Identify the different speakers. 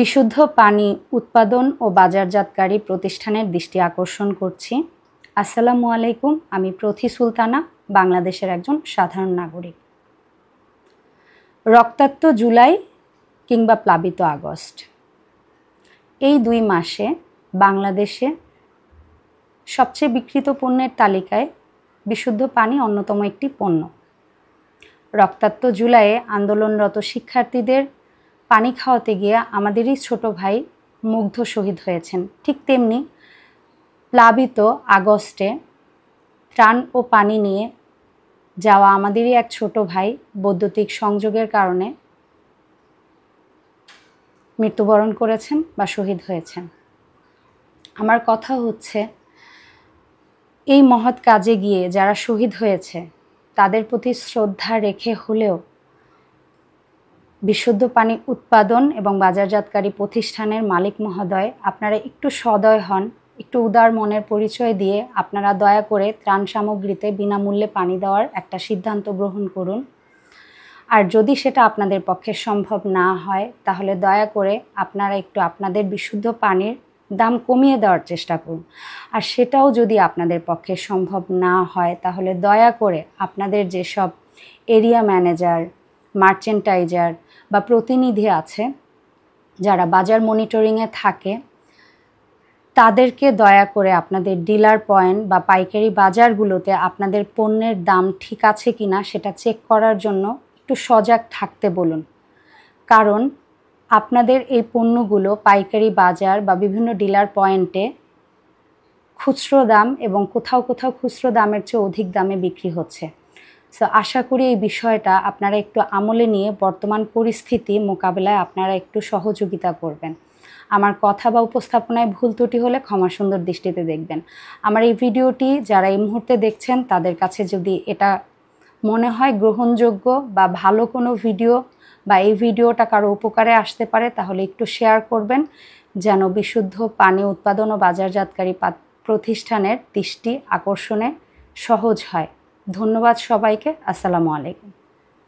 Speaker 1: বিশুদ্ধ পানি উৎপাদন ও বাজারজাতকারী প্রতিষ্ঠানের দৃষ্টি আকর্ষণ করছি আসসালামু আলাইকুম আমি প্রথি সুলতানা বাংলাদেশের একজন সাধারণ নাগরিক রক্তাক্ত জুলাই কিংবা প্লাবিত আগস্ট এই দুই মাসে বাংলাদেশে সবচেয়ে বিকৃত পণ্যের তালিকায় বিশুদ্ধ পানি অন্যতম একটি পণ্য রক্তাক্ত জুলাইয়ে আন্দোলনরত শিক্ষার্থীদের পানি খাওয়াতে গিয়ে আমাদেরই ছোট ভাই মুগ্ধ শহীদ হয়েছেন ঠিক তেমনি প্লাবিত আগস্টে ত্রাণ ও পানি নিয়ে যাওয়া আমাদেরই এক ছোট ভাই বৈদ্যুতিক সংযোগের কারণে মৃত্যুবরণ করেছেন বা শহীদ হয়েছেন আমার কথা হচ্ছে এই মহৎ কাজে গিয়ে যারা শহীদ হয়েছে তাদের প্রতি শ্রদ্ধা রেখে হলেও বিশুদ্ধ পানি উৎপাদন এবং বাজারজাতকারী প্রতিষ্ঠানের মালিক মহোদয় আপনারা একটু সদয় হন একটু উদার মনের পরিচয় দিয়ে আপনারা দয়া করে ত্রাণ সামগ্রীতে বিনামূল্যে পানি দেওয়ার একটা সিদ্ধান্ত গ্রহণ করুন আর যদি সেটা আপনাদের পক্ষে সম্ভব না হয় তাহলে দয়া করে আপনারা একটু আপনাদের বিশুদ্ধ পানির দাম কমিয়ে দেওয়ার চেষ্টা করুন আর সেটাও যদি আপনাদের পক্ষে সম্ভব না হয় তাহলে দয়া করে আপনাদের যেসব এরিয়া ম্যানেজার মার্চেন্টাইজার বা প্রতিনিধি আছে যারা বাজার মনিটরিংয়ে থাকে তাদেরকে দয়া করে আপনাদের ডিলার পয়েন্ট বা পাইকারি বাজারগুলোতে আপনাদের পণ্যের দাম ঠিক আছে কি না সেটা চেক করার জন্য একটু সজাগ থাকতে বলুন কারণ আপনাদের এই পণ্যগুলো পাইকারি বাজার বা বিভিন্ন ডিলার পয়েন্টে খুচরো দাম এবং কোথাও কোথাও খুচরো দামের চেয়ে অধিক দামে বিক্রি হচ্ছে সো আশা করি এই বিষয়টা আপনারা একটু আমলে নিয়ে বর্তমান পরিস্থিতি মোকাবেলায় আপনারা একটু সহযোগিতা করবেন আমার কথা বা উপস্থাপনায় ভুল ত্রুটি হলে ক্ষমা সুন্দর দৃষ্টিতে দেখবেন আমার এই ভিডিওটি যারা এই মুহূর্তে দেখছেন তাদের কাছে যদি এটা মনে হয় গ্রহণযোগ্য বা ভালো কোনো ভিডিও বা এই ভিডিওটা কারো উপকারে আসতে পারে তাহলে একটু শেয়ার করবেন যেন বিশুদ্ধ পানি উৎপাদন ও বাজারজাতকারী প্রতিষ্ঠানের দৃষ্টি আকর্ষণে সহজ হয় ধন্যবাদ সবাইকে আসসালামু আলাইকুম